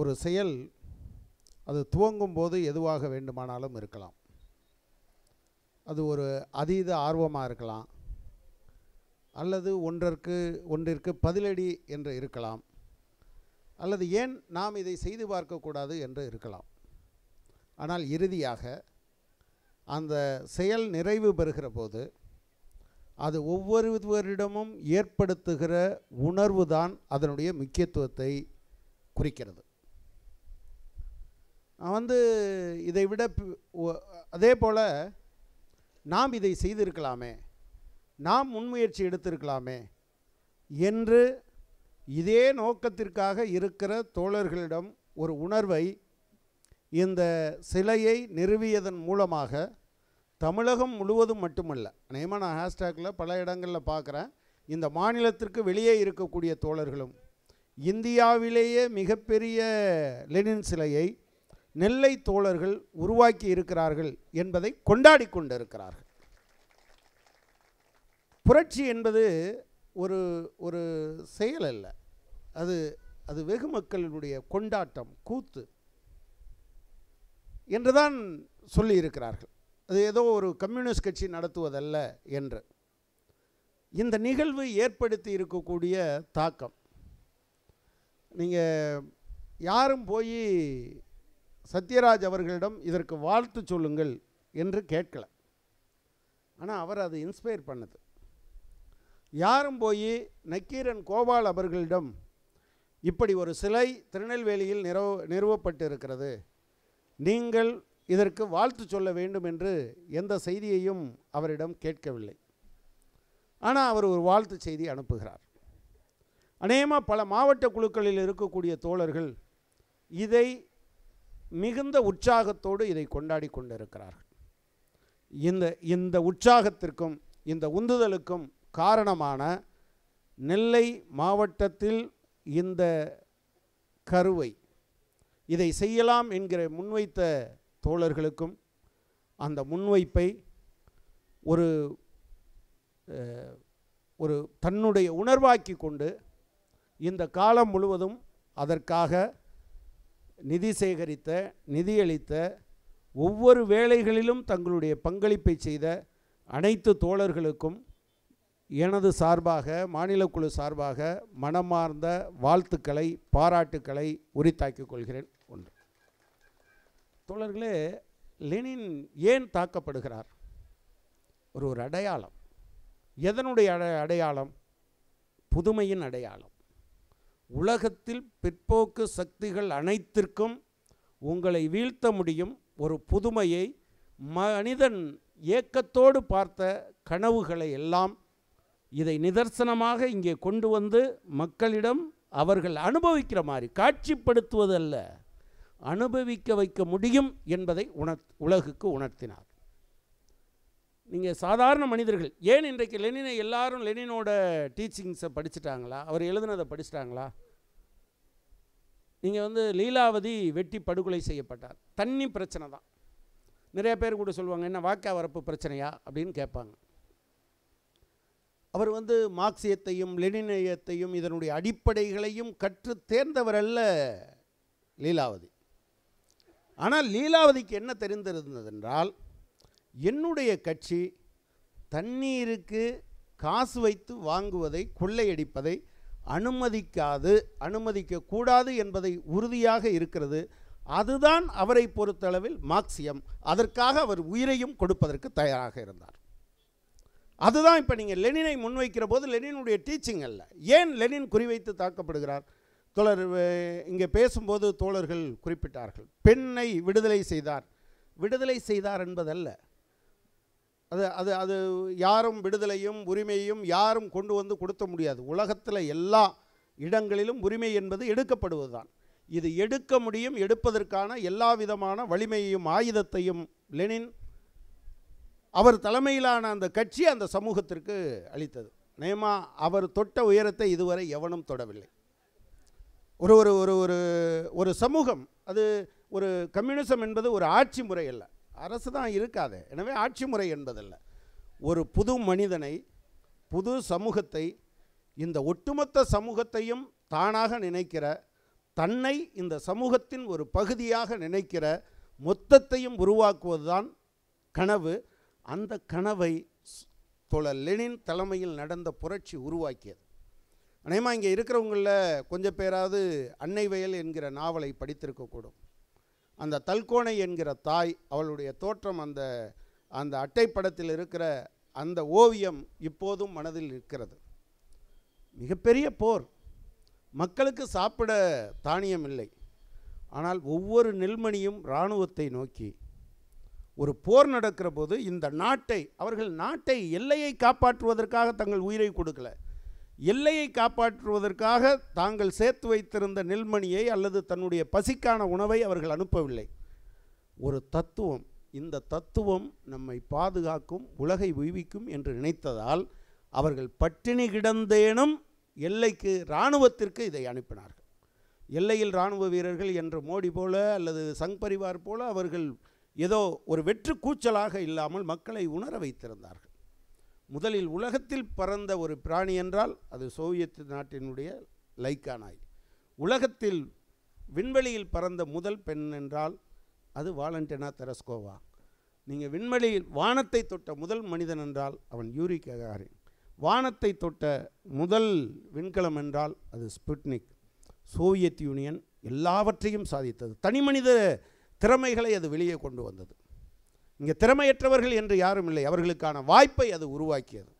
ஒரு செயல் அது துவங்கும் போது எதுவாக வேண்டுமானாலும் இருக்கலாம் அது ஒரு அதீத ஆர்வமாக இருக்கலாம் அல்லது ஒன்றிற்கு ஒன்றிற்கு பதிலடி என்று இருக்கலாம் அல்லது ஏன் நாம் இதை செய்து பார்க்கக்கூடாது என்று இருக்கலாம் ஆனால் இறுதியாக அந்த செயல் நிறைவு பெறுகிற போது அது ஒவ்வொருவரிடமும் ஏற்படுத்துகிற உணர்வு தான் அதனுடைய முக்கியத்துவத்தை குறிக்கிறது வந்து இதை விட அதே போல் நாம் இதை செய்திருக்கலாமே நாம் முன்முயற்சி எடுத்திருக்கலாமே என்று இதே நோக்கத்திற்காக இருக்கிற தோழர்களிடம் ஒரு உணர்வை இந்த சிலையை நிறுவியதன் மூலமாக தமிழகம் முழுவதும் மட்டுமல்ல அநேகமாக நான் ஹேஷ்டேக்கில் பல இடங்களில் பார்க்குறேன் இந்த மாநிலத்திற்கு வெளியே இருக்கக்கூடிய தோழர்களும் இந்தியாவிலேயே மிகப்பெரிய லெனின் சிலையை நெல்லை தோழர்கள் உருவாக்கி இருக்கிறார்கள் என்பதை கொண்டாடி கொண்டிருக்கிறார்கள் புரட்சி என்பது ஒரு ஒரு செயல் அல்ல அது அது வெகு மக்களினுடைய கொண்டாட்டம் கூத்து என்றுதான் சொல்லியிருக்கிறார்கள் அது ஏதோ ஒரு கம்யூனிஸ்ட் கட்சி நடத்துவதல்ல என்று இந்த நிகழ்வு ஏற்படுத்தி இருக்கக்கூடிய தாக்கம் நீங்கள் யாரும் போய் சத்யராஜ் அவர்களிடம் இதற்கு வாழ்த்து சொல்லுங்கள் என்று கேட்கல ஆனால் அவர் அதை இன்ஸ்பயர் பண்ணது யாரும் போய் நக்கீரன் கோபால் அவர்களிடம் இப்படி ஒரு சிலை திருநெல்வேலியில் நிறுவ நிறுவப்பட்டிருக்கிறது நீங்கள் இதற்கு வாழ்த்து சொல்ல வேண்டும் என்று எந்த செய்தியையும் அவரிடம் கேட்கவில்லை ஆனால் அவர் ஒரு வாழ்த்து செய்தி அனுப்புகிறார் அநேகமாக பல மாவட்ட குழுக்களில் இருக்கக்கூடிய தோழர்கள் இதை மிகுந்த உற்சாகத்தோடு இதை கொண்டாடி கொண்டிருக்கிறார்கள் இந்த இந்த உற்சாகத்திற்கும் இந்த உந்துதலுக்கும் காரணமான நெல்லை மாவட்டத்தில் இந்த கருவை இதை செய்யலாம் என்கிற முன்வைத்த தோழர்களுக்கும் அந்த முன்வைப்பை ஒரு ஒரு தன்னுடைய உணர்வாக்கி கொண்டு இந்த காலம் முழுவதும் அதற்காக நிதி சேகரித்த நிதியளித்த ஒவ்வொரு வேலைகளிலும் தங்களுடைய பங்களிப்பை செய்த அனைத்து தோழர்களுக்கும் எனது சார்பாக மாநிலக்குழு சார்பாக மனமார்ந்த வாழ்த்துக்களை பாராட்டுக்களை உரித்தாக்கிக் கொள்கிறேன் ஒன்று தோழர்களே லெனின் ஏன் தாக்கப்படுகிறார் ஒரு ஒரு அடையாளம் எதனுடைய அடையாளம் புதுமையின் அடையாளம் உலகத்தில் பிற்போக்கு சக்திகள் அனைத்திற்கும் உங்களை வீழ்த்த முடியும் ஒரு புதுமையை மனிதன் ஏக்கத்தோடு பார்த்த கனவுகளை எல்லாம் இதை நிதர்சனமாக இங்கே கொண்டு வந்து மக்களிடம் அவர்கள் அனுபவிக்கிற மாதிரி காட்சிப்படுத்துவதல்ல அனுபவிக்க வைக்க முடியும் என்பதை உணர் உலகுக்கு உணர்த்தினார் நீங்கள் சாதாரண மனிதர்கள் ஏன் இன்றைக்கு லெனினை எல்லாரும் லெனினோட டீச்சிங்ஸை படிச்சுட்டாங்களா அவர் எழுதுனதை படிச்சுட்டாங்களா நீங்கள் வந்து லீலாவதி வெட்டி படுகொலை செய்யப்பட்டார் தண்ணி பிரச்சனை தான் நிறைய பேர் கூட சொல்லுவாங்க என்ன வாக்கா வரப்பு பிரச்சனையா அப்படின்னு கேட்பாங்க அவர் வந்து மார்க்சியத்தையும் லெனினியத்தையும் இதனுடைய அடிப்படைகளையும் கற்று தேர்ந்தவர் அல்ல லீலாவதி ஆனால் லீலாவதிக்கு என்ன தெரிந்திருந்ததென்றால் என்னுடைய கட்சி தண்ணீருக்கு காசு வைத்து வாங்குவதை கொள்ளையடிப்பதை அனுமதிக்காது அனுமதிக்கக்கூடாது என்பதை உறுதியாக இருக்கிறது அதுதான் அவரை பொறுத்தளவில் மார்க்சியம் அதற்காக அவர் உயிரையும் கொடுப்பதற்கு தயாராக இருந்தார் அதுதான் இப்போ நீங்கள் லெனினை முன்வைக்கிற போது லெனினுடைய டீச்சிங் அல்ல ஏன் லெனின் குறிவைத்து தாக்கப்படுகிறார் தோழர் இங்கே பேசும்போது தோழர்கள் குறிப்பிட்டார்கள் பெண்ணை விடுதலை செய்தார் விடுதலை செய்தார் என்பதல்ல அது அது அது யாரும் விடுதலையும் உரிமையும் யாரும் கொண்டு வந்து கொடுத்த முடியாது உலகத்தில் எல்லா இடங்களிலும் உரிமை என்பது எடுக்கப்படுவது தான் இது எடுக்க முடியும் எடுப்பதற்கான எல்லா விதமான வலிமையையும் ஆயுதத்தையும் லெனின் அவர் தலைமையிலான அந்த கட்சி அந்த சமூகத்திற்கு அளித்தது நேமா அவர் தொட்ட உயரத்தை இதுவரை எவனும் தொடவில்லை ஒரு ஒரு ஒரு ஒரு சமூகம் அது ஒரு கம்யூனிசம் என்பது ஒரு ஆட்சி முறை இல்லை அரசு தான் இருக்காது எனவே ஆட்சி முறை என்பதல்ல ஒரு புது மனிதனை புது சமூகத்தை இந்த ஒட்டுமொத்த சமூகத்தையும் தானாக நினைக்கிற தன்னை இந்த சமூகத்தின் ஒரு பகுதியாக நினைக்கிற மொத்தத்தையும் உருவாக்குவதுதான் கனவு அந்த கனவை தோழ லெனின் தலைமையில் நடந்த புரட்சி உருவாக்கியது அனேமா இங்கே இருக்கிறவங்களில் கொஞ்சம் பேராவது அன்னை வயல் என்கிற நாவலை படித்திருக்கக்கூடும் அந்த தல்கோணை என்கிற தாய் அவளுடைய தோற்றம் அந்த அந்த அட்டைப்படத்தில் இருக்கிற அந்த ஓவியம் இப்போதும் மனதில் இருக்கிறது மிகப்பெரிய போர் மக்களுக்கு சாப்பிட தானியம் இல்லை ஆனால் ஒவ்வொரு நெல்மணியும் இராணுவத்தை நோக்கி ஒரு போர் நடக்கிற போது இந்த நாட்டை அவர்கள் நாட்டை எல்லையை காப்பாற்றுவதற்காக தங்கள் உயிரை கொடுக்கல எல்லையை காப்பாற்றுவதற்காக தாங்கள் சேர்த்து வைத்திருந்த நெல்மணியை அல்லது தன்னுடைய பசிக்கான உணவை அவர்கள் அனுப்பவில்லை ஒரு தத்துவம் இந்த தத்துவம் நம்மை பாதுகாக்கும் உலகை உய்விக்கும் என்று நினைத்ததால் அவர்கள் பட்டினி கிடந்தேனும் எல்லைக்கு இராணுவத்திற்கு இதை அனுப்பினார்கள் எல்லையில் இராணுவ வீரர்கள் என்ற மோடி போல அல்லது சங் பரிவார் போல அவர்கள் ஏதோ ஒரு வெற்று கூச்சலாக இல்லாமல் மக்களை உணர வைத்திருந்தார்கள் முதலில் உலகத்தில் பறந்த ஒரு பிராணி என்றால் அது சோவியத் நாட்டினுடைய லைக்கா நாய் உலகத்தில் விண்வெளியில் பறந்த முதல் பெண் என்றால் அது வாலண்டினா தெரஸ்கோவா நீங்கள் விண்வெளியில் வானத்தை தொட்ட முதல் மனிதன் என்றால் அவன் யூரி ககாரின் வானத்தை தொட்ட முதல் விண்கலம் என்றால் அது ஸ்புட்னிக் சோவியத் யூனியன் எல்லாவற்றையும் சாதித்தது தனி மனித திறமைகளை அது வெளியே கொண்டு வந்தது இங்கே திறமையற்றவர்கள் என்று யாரும் இல்லை அவர்களுக்கான வாய்ப்பை அது உருவாக்கியது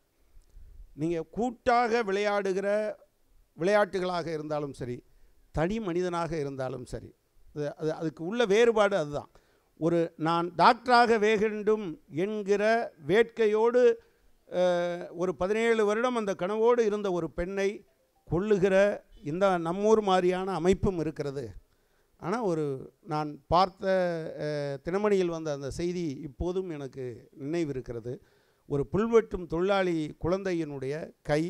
நீங்கள் கூட்டாக விளையாடுகிற விளையாட்டுகளாக இருந்தாலும் சரி தனி மனிதனாக இருந்தாலும் சரி அது அது அதுக்கு உள்ள வேறுபாடு அதுதான் ஒரு நான் டாக்டராக வேகண்டும் என்கிற வேட்கையோடு ஒரு பதினேழு வருடம் அந்த கனவோடு இருந்த ஒரு பெண்ணை கொள்ளுகிற இந்த நம்மூர் மாதிரியான அமைப்பும் இருக்கிறது ஆனால் ஒரு நான் பார்த்த தினமணியில் வந்த அந்த செய்தி இப்போதும் எனக்கு நினைவு இருக்கிறது ஒரு புல்வெட்டும் தொழிலாளி குழந்தையினுடைய கை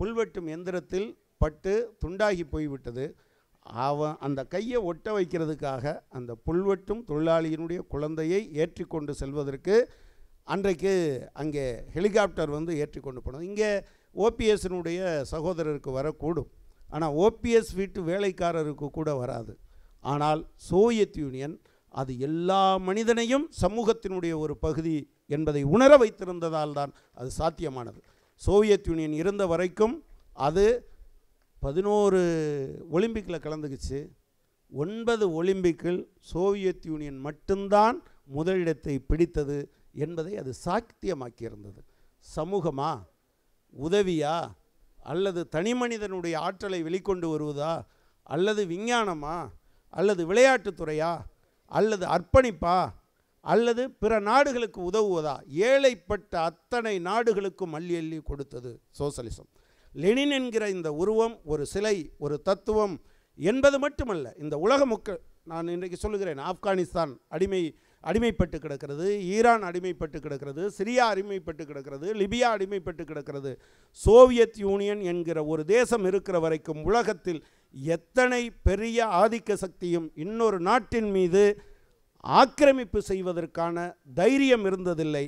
புல்வெட்டும் எந்திரத்தில் பட்டு துண்டாகி போய்விட்டது அவன் அந்த கையை ஒட்ட வைக்கிறதுக்காக அந்த புல்வெட்டும் தொழிலாளியினுடைய குழந்தையை ஏற்றி கொண்டு செல்வதற்கு அன்றைக்கு அங்கே ஹெலிகாப்டர் வந்து ஏற்றி கொண்டு போனோம் இங்கே ஓபிஎஸ்னுடைய சகோதரருக்கு வரக்கூடும் ஆனால் ஓபிஎஸ் வீட்டு வேலைக்காரருக்கு கூட வராது ஆனால் சோவியத் யூனியன் அது எல்லா மனிதனையும் சமூகத்தினுடைய ஒரு பகுதி என்பதை உணர வைத்திருந்ததால் தான் அது சாத்தியமானது சோவியத் யூனியன் இருந்த வரைக்கும் அது பதினோரு ஒலிம்பிக்கில் கலந்துக்குச்சு ஒன்பது ஒலிம்பிக்கில் சோவியத் யூனியன் மட்டும்தான் முதலிடத்தை பிடித்தது என்பதை அது சாத்தியமாக்கியிருந்தது சமூகமா உதவியா அல்லது தனி மனிதனுடைய ஆற்றலை வெளிக்கொண்டு வருவதா அல்லது விஞ்ஞானமா அல்லது விளையாட்டுத்துறையா அல்லது அர்ப்பணிப்பா அல்லது பிற நாடுகளுக்கு உதவுவதா ஏழைப்பட்ட அத்தனை நாடுகளுக்கும் அள்ளி அள்ளி கொடுத்தது சோசலிசம் லெனின் என்கிற இந்த உருவம் ஒரு சிலை ஒரு தத்துவம் என்பது மட்டுமல்ல இந்த உலக முக்க நான் இன்றைக்கு சொல்லுகிறேன் ஆப்கானிஸ்தான் அடிமை அடிமைப்பட்டு கிடக்கிறது ஈரான் அடிமைப்பட்டு கிடக்கிறது சிரியா அடிமைப்பட்டு கிடக்கிறது லிபியா அடிமைப்பட்டு கிடக்கிறது சோவியத் யூனியன் என்கிற ஒரு தேசம் இருக்கிற வரைக்கும் உலகத்தில் எத்தனை பெரிய ஆதிக்க சக்தியும் இன்னொரு நாட்டின் மீது ஆக்கிரமிப்பு செய்வதற்கான தைரியம் இருந்ததில்லை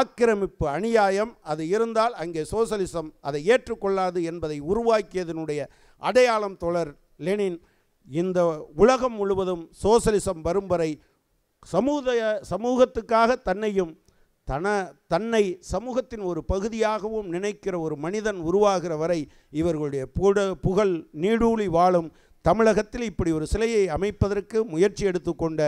ஆக்கிரமிப்பு அநியாயம் அது இருந்தால் அங்கே சோசலிசம் அதை ஏற்றுக்கொள்ளாது என்பதை உருவாக்கியதனுடைய அடையாளம் தொடர் லெனின் இந்த உலகம் முழுவதும் சோசலிசம் வரும் வரை சமூக சமூகத்துக்காக தன்னையும் தன தன்னை சமூகத்தின் ஒரு பகுதியாகவும் நினைக்கிற ஒரு மனிதன் உருவாகிற வரை இவர்களுடைய புட புகழ் நீடூழி வாழும் தமிழகத்தில் இப்படி ஒரு சிலையை அமைப்பதற்கு முயற்சி எடுத்துக்கொண்ட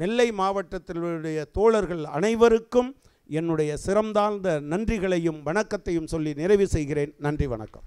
நெல்லை மாவட்டத்தினுடைய தோழர்கள் அனைவருக்கும் என்னுடைய சிறந்தாழ்ந்த நன்றிகளையும் வணக்கத்தையும் சொல்லி நிறைவு செய்கிறேன் நன்றி வணக்கம்